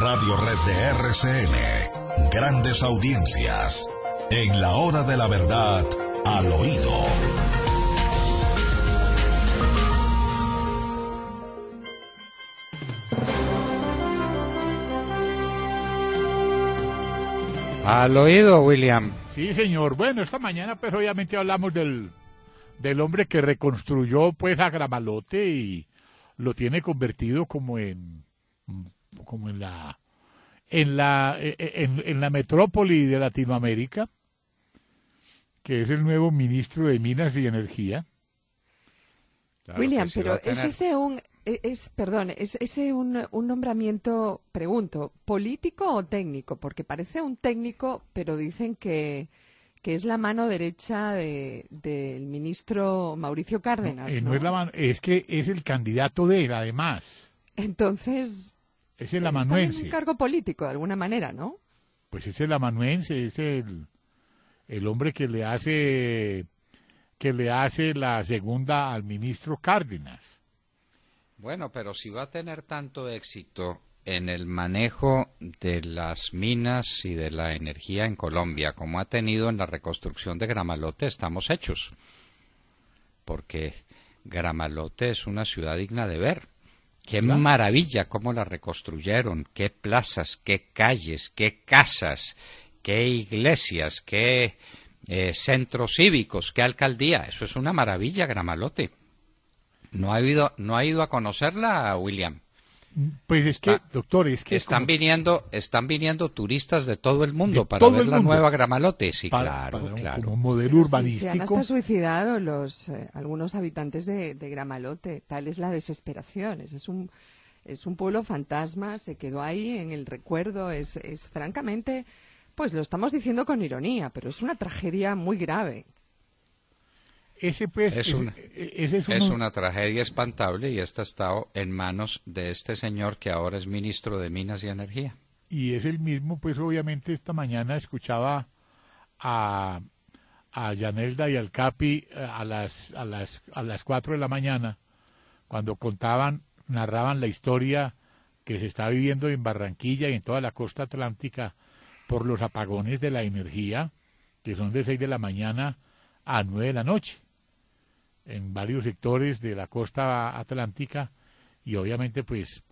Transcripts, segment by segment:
Radio Red de RCN. Grandes audiencias. En la hora de la verdad, al oído. Al oído, William. Sí, señor. Bueno, esta mañana pues obviamente hablamos del, del hombre que reconstruyó pues a Gramalote y lo tiene convertido como en como en la en la en, la metrópoli de Latinoamérica, que es el nuevo ministro de Minas y Energía. William, pues pero ¿es ese un e, es, perdón, ¿es un, un, nombramiento, pregunto, político o técnico? Porque parece un técnico, pero dicen que, que es la mano derecha del de, ministro Mauricio eh, Cárdenas. es que es el candidato de él, además. Entonces, es el amanuense. Es un cargo político, de alguna manera, ¿no? Pues es el amanuense, es el, hombre que le hace que le hace la segunda al ministro Cárdenas. Bueno, pero si va a tener tanto éxito en el manejo de las minas y de la energía en Colombia, como ha tenido en la reconstrucción de Gramalote, estamos hechos. Porque Gramalote es una ciudad digna de ver. Qué maravilla cómo la reconstruyeron, qué plazas, qué calles, qué casas, qué iglesias, qué eh, centros cívicos, qué alcaldía. Eso es una maravilla, Gramalote. ¿No ha ido, no ha ido a conocerla, William? Pues es que, doctor, es que... Están, viniendo, están viniendo turistas de todo el mundo para ver la nueva Gramalote, sí, claro, claro. Como modelo urbanístico. Se, han hasta suicidado los, eh, algunos habitantes de, Gramalote, tal es la desesperación, es, es, un, es un pueblo fantasma, se quedó ahí en el recuerdo, es, es francamente... Pues lo estamos diciendo con ironía, pero es una tragedia muy grave ese pues, es, una, e, e, es, una tragedia espantable y esta estado en manos de este señor que ahora es ministro de Minas y Energía. Y es el mismo, pues obviamente esta mañana escuchaba a, a Yanelda y al Capi eh, a las, a, a las 4 de la mañana cuando contaban, narraban la historia que se está viviendo en Barranquilla y en toda la costa atlántica por los apagones de la energía que son de 6 de la mañana a 9 de la noche en varios sectores de la costa atlántica y obviamente pues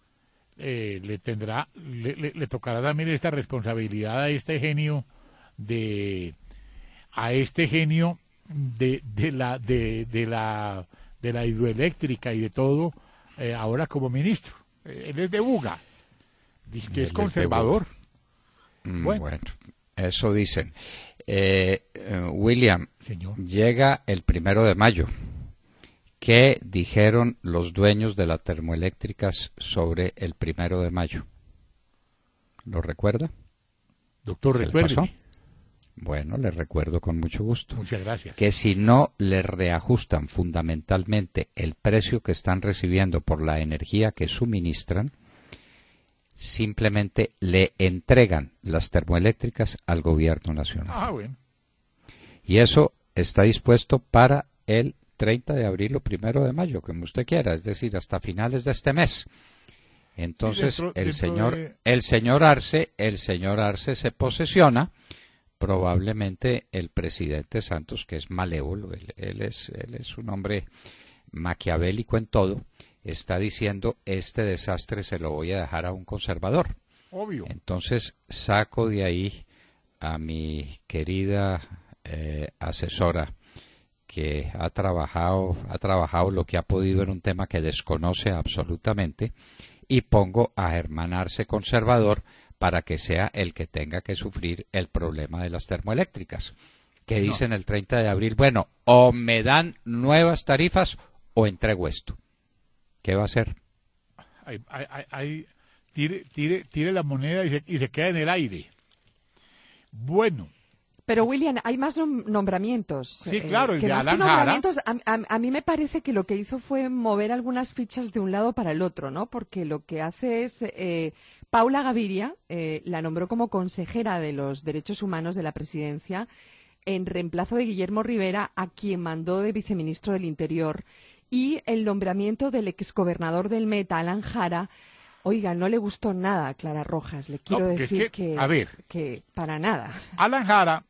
eh, le tendrá le, tocará también esta responsabilidad a este genio de a este genio de, de la de, de la de la hidroeléctrica y de todo eh, ahora como ministro eh, él es de Buga dice que es conservador mm, bueno. eso dicen William llega el primero de mayo ¿Qué dijeron los dueños de las termoeléctricas sobre el primero de mayo? ¿Lo recuerda? Doctor, recuerdo. Bueno, le recuerdo con mucho gusto. Muchas gracias. Que si no le reajustan fundamentalmente el precio que están recibiendo por la energía que suministran, simplemente le entregan las termoeléctricas al gobierno nacional. Ah, bueno. Y eso está dispuesto para el 30 de abril o primero de mayo, como usted quiera, es decir, hasta finales de este mes. Entonces el señor el señor Arce, el señor Arce se posesiona, probablemente el presidente Santos, que es malévolo, él, es, él es un hombre maquiavélico en todo, está diciendo este desastre se lo voy a dejar a un conservador. Obvio. Entonces saco de ahí a mi querida eh, asesora que ha trabajado, ha trabajado lo que ha podido en un tema que desconoce absolutamente y pongo a hermanarse conservador para que sea el que tenga que sufrir el problema de las termoeléctricas, que dicen el 30 de abril, bueno, o me dan nuevas tarifas o entrego esto. ¿Qué va a hacer? tire, tire, la moneda y se queda en el aire. Bueno, pero William, hay más nombramientos. Sí, eh, claro, y más nombramientos, a, a, mí me parece que lo que hizo fue mover algunas fichas de un lado para el otro, ¿no? Porque lo que hace es eh, Paula Gaviria eh, la nombró como consejera de los Derechos Humanos de la Presidencia en reemplazo de Guillermo Rivera, a quien mandó de viceministro del Interior, y el nombramiento del exgobernador del Meta, Alan Jara, Oiga, no le gustó nada a Clara Rojas, le quiero decir que, que, a ver, que para nada. Alan Jara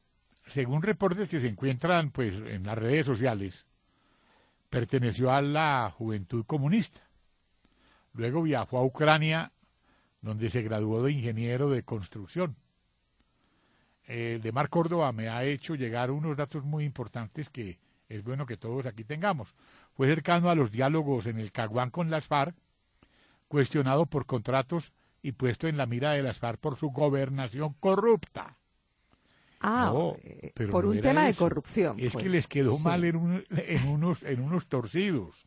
según reportes que se encuentran pues en las redes sociales, perteneció a la Juventud Comunista. Luego viajó a Ucrania, donde se graduó de ingeniero de construcción. El eh, de Mar Córdoba me ha hecho llegar unos datos muy importantes que es bueno que todos aquí tengamos. Fue cercano a los diálogos en el Caguán con las FARC, cuestionado por contratos y puesto en la mira de las FARC por su gobernación corrupta. Ah, eh, por un tema de corrupción. Es que pues. les quedó mal en, unos, en unos torcidos.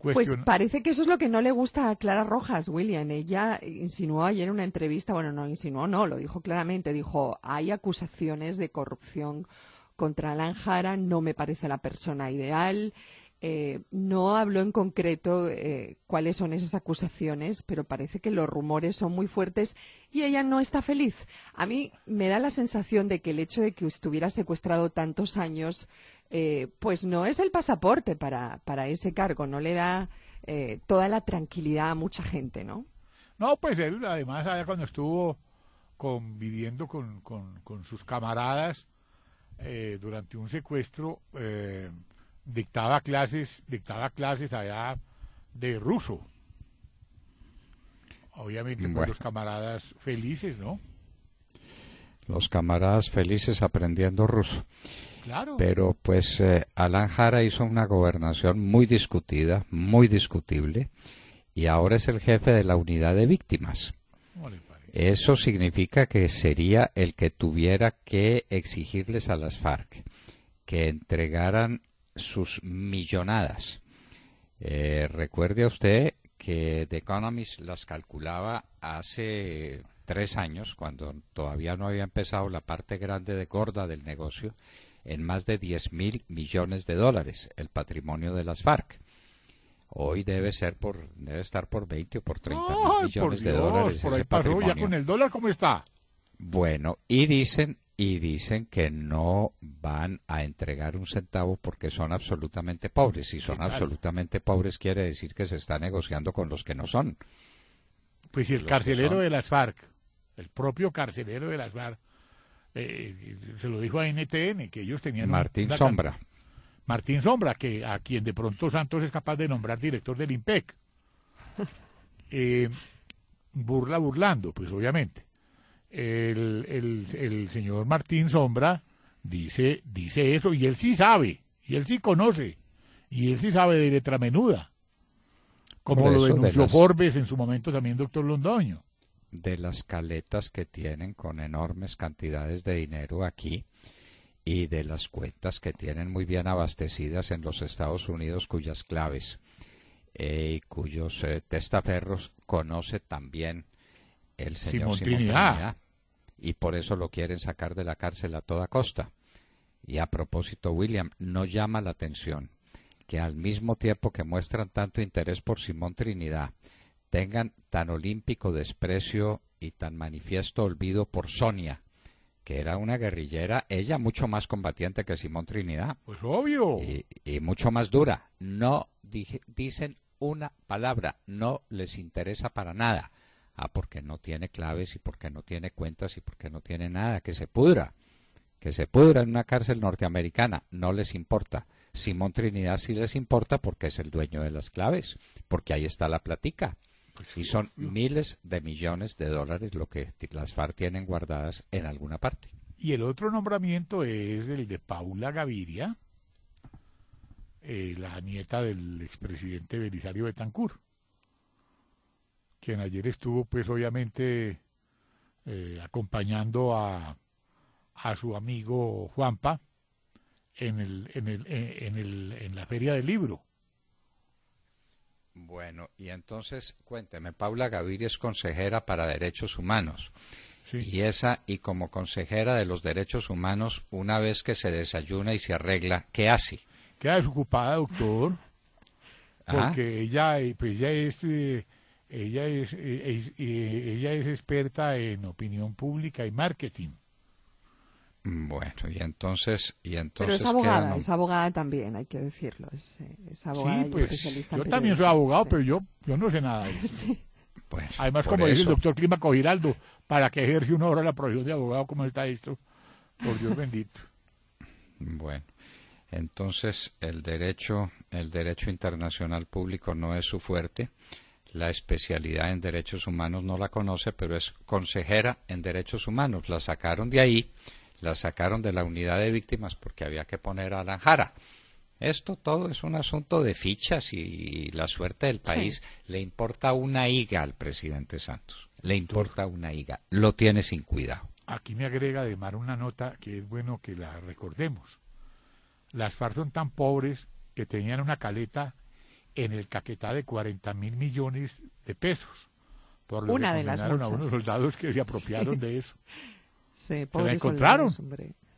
Pues parece que eso es lo que no le gusta a Clara Rojas, William. Ella insinuó ayer en una entrevista, bueno, no insinuó, no, lo dijo claramente, dijo, hay acusaciones de corrupción contra Alan Jara, no me parece la persona ideal, eh, no hablo en concreto eh, cuáles son esas acusaciones, pero parece que los rumores son muy fuertes y ella no está feliz. A mí me da la sensación de que el hecho de que estuviera secuestrado tantos años, eh, pues no es el pasaporte para, ese cargo, no le da toda la tranquilidad a mucha gente, ¿no? No, pues además cuando estuvo conviviendo con, con sus camaradas durante un secuestro, dictaba clases, dictaba clases allá de ruso. Obviamente con los camaradas felices, ¿no? Los camaradas felices aprendiendo ruso. Claro. Pero pues eh, Alan Jara hizo una gobernación muy discutida, muy discutible, y ahora es el jefe de la unidad de víctimas. Eso significa que sería el que tuviera que exigirles a las FARC que entregaran sus millonadas. Eh, recuerde usted que The Economist las calculaba hace tres años, cuando todavía no había empezado la parte grande de gorda del negocio, en más de 10 mil millones de dólares el patrimonio de las FARC. Hoy debe ser por debe estar por 20 o por 30 millones de dólares. Por ese ya con el dólar cómo está. Bueno, y dicen y dicen que no van a entregar un centavo porque son absolutamente pobres. Si son absolutamente pobres quiere decir que se está negociando con los que no son. Pues si el carcelero de las FARC, el propio carcelero de las FARC, eh, se lo dijo a NTN, que ellos tenían... Martín Sombra. Martín Sombra, que a quien de pronto Santos es capaz de nombrar director del IMPEC. Eh, burla burlando, pues obviamente el, el, señor Martín Sombra dice, dice eso y él sí sabe, y él sí conoce, y él sí sabe de letra menuda, como lo denunció Forbes en su momento también doctor Londoño. De las caletas que tienen con enormes cantidades de dinero aquí y de las cuentas que tienen muy bien abastecidas en los Estados Unidos cuyas claves eh, y cuyos eh, testaferros conoce también el señor ah y por eso lo quieren sacar de la cárcel a toda costa. Y a propósito, William, no llama la atención que al mismo tiempo que muestran tanto interés por Simón Trinidad, tengan tan olímpico desprecio y tan manifiesto olvido por Sonia, que era una guerrillera, ella mucho más combatiente que Simón Trinidad. Pues obvio. Y, mucho más dura. No dicen una palabra, no les interesa para nada. Ah, porque no tiene claves y porque no tiene cuentas y porque no tiene nada. Que se pudra. Que se pudra en una cárcel norteamericana. No les importa. Simón Trinidad sí les importa porque es el dueño de las claves. Porque ahí está la platica. Pues y son miles de millones de dólares lo que las FARC tienen guardadas en alguna parte. Y el otro nombramiento es el de Paula Gaviria, eh, la nieta del expresidente Belisario Betancourt quien ayer estuvo pues obviamente eh, acompañando a, a, su amigo Juanpa en, el, en, el, eh, en, el, en la feria del libro. Bueno, y entonces cuénteme, Paula Gaviria es consejera para derechos humanos. Sí. Y esa, y como consejera de los derechos humanos, una vez que se desayuna y se arregla, ¿qué hace? Queda desocupada, doctor, ah. porque ya ella, eh, pues es ella es, eh, eh, ella es experta en opinión pública y marketing. Mm, bueno, y entonces, y entonces. Pero es abogada, es abogada también, hay que decirlo. Es, eh, es abogada sí, pues, Yo también soy abogado, pero yo, no sé nada de eso. Pues, Además, como dice el doctor Clímaco Giraldo, para que ejerce una hora la profesión de abogado, como está esto? Por Dios bendito. Bueno, entonces el derecho, el derecho internacional público no es su fuerte la especialidad en derechos humanos no la conoce, pero es consejera en derechos humanos. La sacaron de ahí, la sacaron de la unidad de víctimas porque había que poner a la jara. Esto todo es un asunto de fichas y, la suerte del país. Le importa una higa al presidente Santos. Le importa una higa. Lo tiene sin cuidado. Aquí me agrega mar una nota que es bueno que la recordemos. Las FARC son tan pobres que tenían una caleta en el Caquetá de 40 mil millones de pesos. Por lo Una de las a unos soldados que se apropiaron de eso. se encontraron.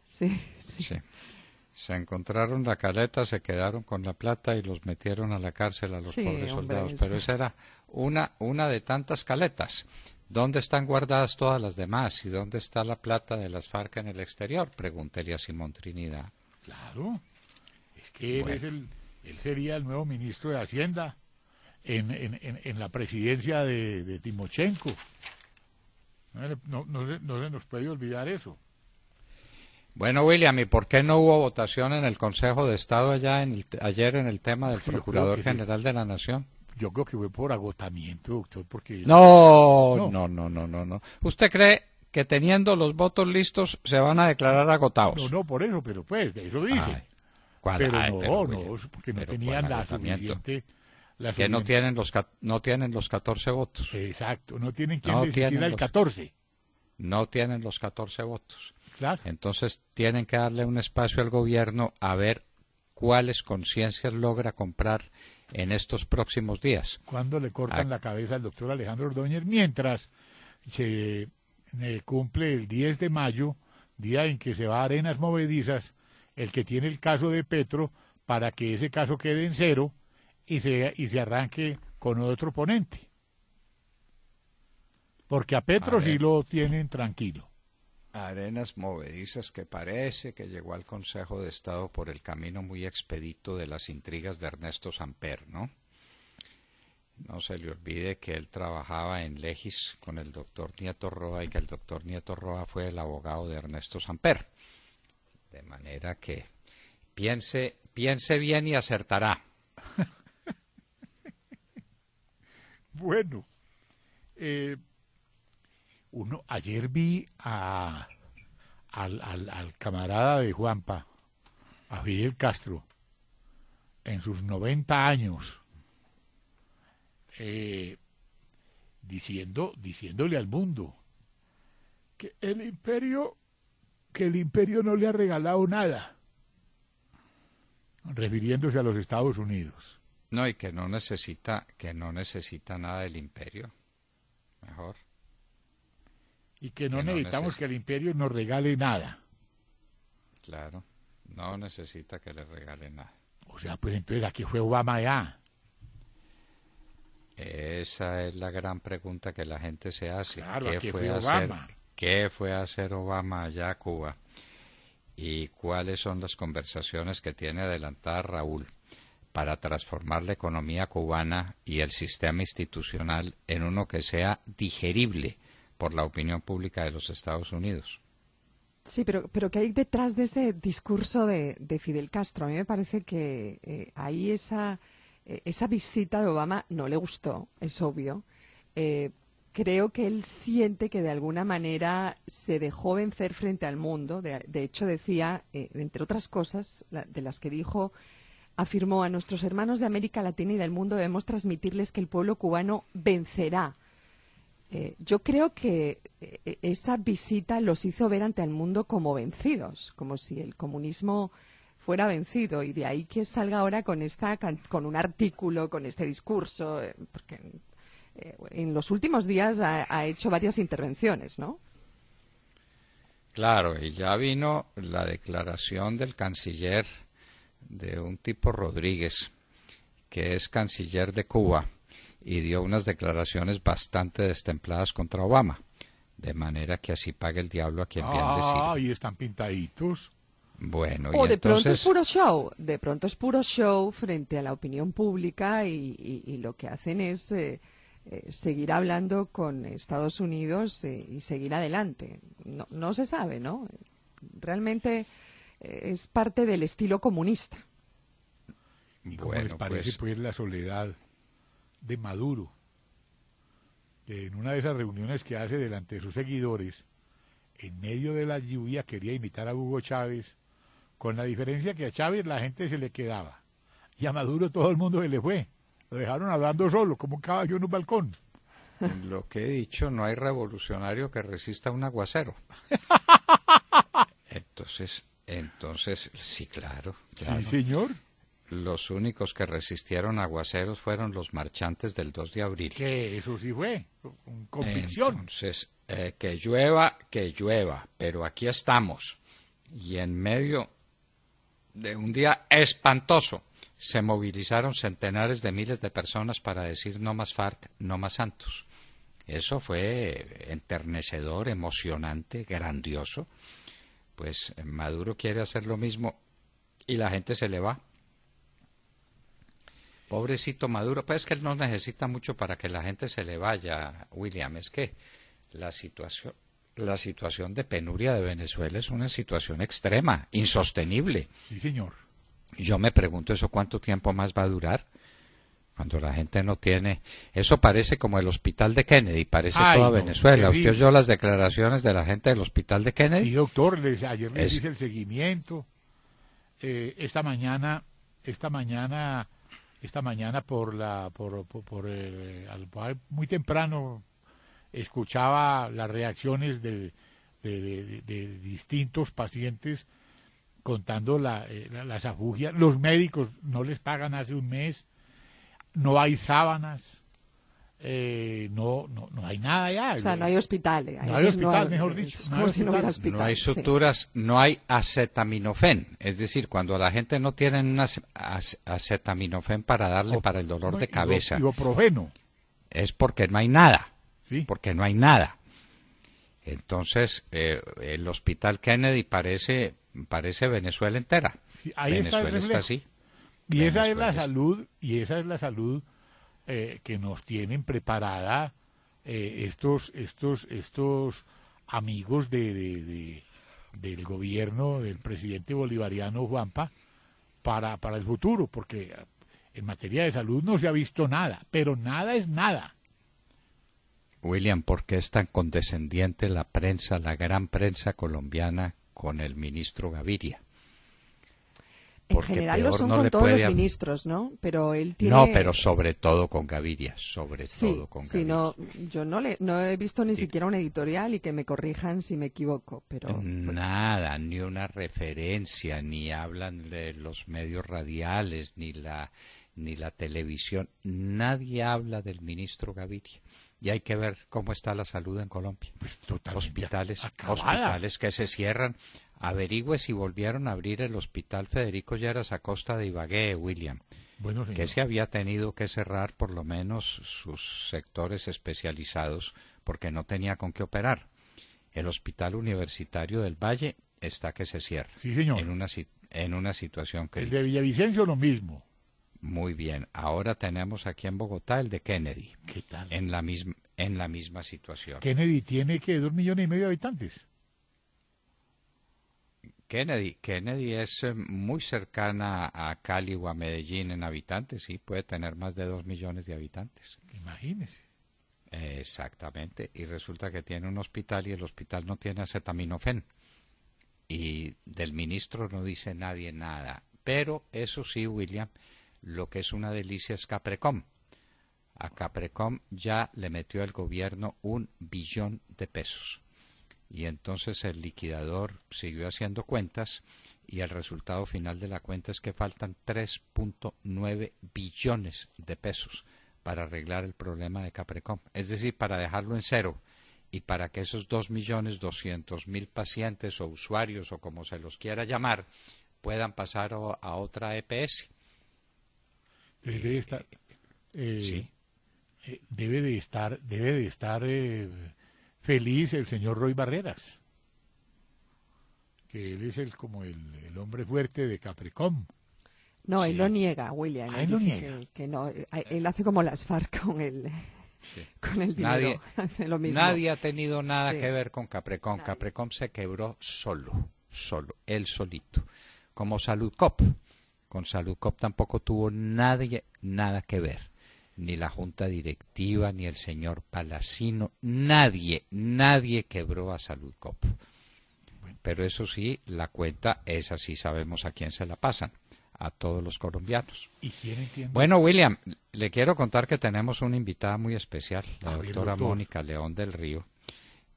sí, sí. Se encontraron la caleta, se quedaron con la plata y los metieron a la cárcel a los pobres soldados. Pero esa era una, una de tantas caletas. ¿Dónde están guardadas todas las demás? ¿Y dónde está la plata de las FARC en el exterior? Preguntaría Simón Trinidad. Claro. Es que es el, él sería el nuevo ministro de Hacienda en, en, la presidencia de, Timochenko. No, no, no se nos puede olvidar eso. Bueno, William, ¿y por qué no hubo votación en el Consejo de Estado allá en ayer en el tema del Procurador General de la Nación? Yo creo que fue por agotamiento, doctor, porque... No, no, no, no, no, no. ¿Usted cree que teniendo los votos listos se van a declarar agotados? No, no, por eso, pero pues, de eso dice pero no, no, porque no tenían la suficiente... que no tienen, los, no tienen los 14 votos. Exacto, no tienen quien no el 14. No tienen los 14 votos. Claro. Entonces tienen que darle un espacio al gobierno a ver cuáles conciencias logra comprar en estos próximos días. Cuando le cortan ah. la cabeza al doctor Alejandro Ordóñez, mientras se eh, cumple el 10 de mayo, día en que se va a Arenas Movedizas, el que tiene el caso de Petro para que ese caso quede en cero y se, y se arranque con otro ponente. Porque a Petro sí lo tienen tranquilo. Arenas movedizas que parece que llegó al Consejo de Estado por el camino muy expedito de las intrigas de Ernesto Samper, ¿no? No se le olvide que él trabajaba en Legis con el doctor Nieto Roa y que el doctor Nieto Roa fue el abogado de Ernesto Samper. De manera que piense, piense bien y acertará. bueno, eh, uno, ayer vi al, al, camarada de Juanpa, a Fidel Castro, en sus 90 años, eh, diciendo, diciéndole al mundo que el imperio que el imperio no le ha regalado nada, refiriéndose a los Estados Unidos. No, y que no necesita, que no necesita nada del imperio. Mejor. Y que no, necesitamos que el imperio nos regale nada. Claro, no necesita que le regale nada. O sea, pues entonces aquí fue Obama ya. Esa es la gran pregunta que la gente se hace. ¿Qué fue, Obama? ¿Qué fue a hacer Obama allá a Cuba? ¿Y cuáles son las conversaciones que tiene adelantada Raúl para transformar la economía cubana y el sistema institucional en uno que sea digerible por la opinión pública de los Estados Unidos? Sí, pero, pero ¿qué hay detrás de ese discurso de, Fidel Castro? A mí me parece que eh, ahí esa, eh, esa visita de Obama no le gustó, es obvio. Eh, creo que él siente que de alguna manera se dejó vencer frente al mundo. De, hecho, decía, eh, entre otras cosas, de las que dijo, afirmó a nuestros hermanos de América Latina y del mundo debemos transmitirles que el pueblo cubano vencerá. Eh, yo creo que eh, esa visita los hizo ver ante el mundo como vencidos, como si el comunismo fuera vencido y de ahí que salga ahora con esta con un artículo, con este discurso, porque eh, en los últimos días ha, hecho varias intervenciones, ¿no? Claro, y ya vino la declaración del canciller de un tipo Rodríguez, que es canciller de Cuba, y dio unas declaraciones bastante destempladas contra Obama. De manera que así pague el diablo a quien bien ah, y están pintaditos. Bueno, o de pronto es puro show, de pronto es puro show frente a la opinión pública y, lo que hacen es eh, eh, seguir hablando con Estados Unidos eh, y seguir adelante. No, no, se sabe, ¿no? Realmente eh, es parte del estilo comunista. ¿Y cómo les pues parece pues, pues... la soledad de Maduro? Que en una de esas reuniones que hace delante de sus seguidores, en medio de la lluvia quería imitar a Hugo Chávez, con la diferencia que a Chávez la gente se le quedaba y a Maduro todo el mundo se le fue. Lo dejaron hablando solo, como un caballo en un balcón. Lo que he dicho, no hay revolucionario que resista un aguacero. Entonces, entonces, sí, claro. Sí, señor. Los únicos que resistieron aguaceros fueron los marchantes del 2 de abril. Que eso sí fue, con convicción. Entonces, eh, que llueva, que llueva, pero aquí estamos. Y en medio de un día espantoso, se movilizaron centenares de miles de personas para decir no más FARC, no más Santos. Eso fue enternecedor, emocionante, grandioso. Pues Maduro quiere hacer lo mismo y la gente se le va. Pobrecito Maduro, pues que él no necesita mucho para que la gente se le vaya, William. Es que la situación, la situación de penuria de Venezuela es una situación extrema, insostenible. Sí, señor. Yo me pregunto eso cuánto tiempo más va a durar cuando la gente no tiene. Eso parece como el hospital de Kennedy, parece toda Venezuela. Usted oyó las declaraciones de la gente del hospital de Kennedy. Sí, doctor, ayer el seguimiento. Eh, esta mañana, esta mañana, esta mañana por la, por, por, el, muy temprano escuchaba las reacciones de, de, de distintos pacientes contando eh, las afugias. Los médicos no les pagan hace un mes, no hay sábanas, eh, no, no, hay nada ya. O sea, no hay hospitales. No hay hospital, mejor dicho. No hay, suturas, no hay acetaminofén. Es decir, cuando la gente no tiene una acetaminofén para darle para el dolor de cabeza. Ibuprofeno. Es porque no hay nada. Porque no hay nada. Entonces, eh, el hospital Kennedy parece parece Venezuela entera. Venezuela está, así. Y esa es la salud, y esa es la salud eh, que nos tienen preparada eh, estos, estos, estos amigos de, del gobierno del presidente bolivariano Juanpa para, para el futuro, porque en materia de salud no se ha visto nada, pero nada es nada. William, ¿por qué es tan condescendiente la prensa, la gran prensa colombiana con el ministro Gaviria. en general lo son con todos los ministros, ¿no? Pero él No, pero sobre todo con Gaviria, sobre todo con sí, Gaviria. yo no, le, no he visto ni siquiera un editorial y que me corrijan si me equivoco, pero... Pues Nada, ni una referencia, ni hablan de los medios radiales, ni la, ni la televisión. Nadie habla del ministro Gaviria y hay que ver cómo está la salud en Colombia. Pues hospitales, hospitales que se cierran. Averigüe si volvieron a abrir el hospital Federico Lleras a costa de Ibagué, William. que se había tenido que cerrar por lo menos sus sectores especializados porque no tenía con qué operar. El Hospital Universitario del Valle está que se cierra. Sí, señor. En una, en una situación crítica. El de Villavicencio lo mismo. Muy bien. Ahora tenemos aquí en Bogotá el de Kennedy. ¿Qué tal? En la misma, situación. Kennedy tiene que dos millones y medio de habitantes. Kennedy, Kennedy es eh, muy cercana a Cali o a Medellín en habitantes, y puede tener más de dos millones de habitantes. Imagínese. exactamente, y resulta que tiene un hospital y el hospital no tiene acetaminofén. Y del ministro no dice nadie nada. Pero eso sí, William, lo que es una delicia es Caprecom. A Caprecom ya le metió el gobierno un billón de pesos. Y entonces el liquidador siguió haciendo cuentas y el resultado final de la cuenta es que faltan 3.9 billones de pesos para arreglar el problema de Caprecom. Es decir, para dejarlo en cero y para que esos 2.200.000 pacientes o usuarios o como se los quiera llamar puedan pasar a otra EPS debe estar. Eh, eh, debe de estar, debe de estar eh, feliz el señor Roy Barreras, que él es como el, hombre fuerte de Capricom. No, él lo niega, William. Ah, él, lo niega. no, él hace como las FARC con el, con el dinero. Nadie, ha tenido nada que ver con Caprecom. Caprecom se quebró solo, solo, él solito, como Salud Cop. Con Saludcop tampoco tuvo nadie, nada que ver. Ni la junta directiva, ni el señor Palacino. Nadie, nadie quebró a Saludcop. Pero eso sí, la cuenta es así, sabemos a quién se la pasan a todos los colombianos. ¿Y Bueno, William, le quiero contar que tenemos una invitada muy especial, la ah, doctora Mónica León del Río,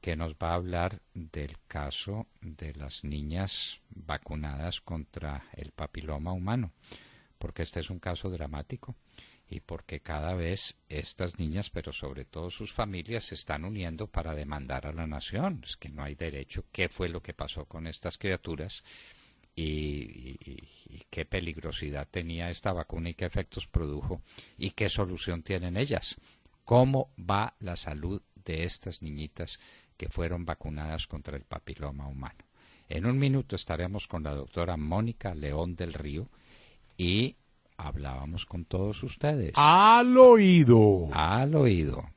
que nos va a hablar del caso de las niñas vacunadas contra el papiloma humano, porque este es un caso dramático y porque cada vez estas niñas, pero sobre todo sus familias, se están uniendo para demandar a la nación. Es que no hay derecho. ¿Qué fue lo que pasó con estas criaturas? Y, qué peligrosidad tenía esta vacuna y qué efectos produjo y qué solución tienen ellas. ¿Cómo va la salud de estas niñitas que fueron vacunadas contra el papiloma humano. En un minuto estaremos con la doctora Mónica León del Río y hablábamos con todos ustedes. Al oído. Al oído.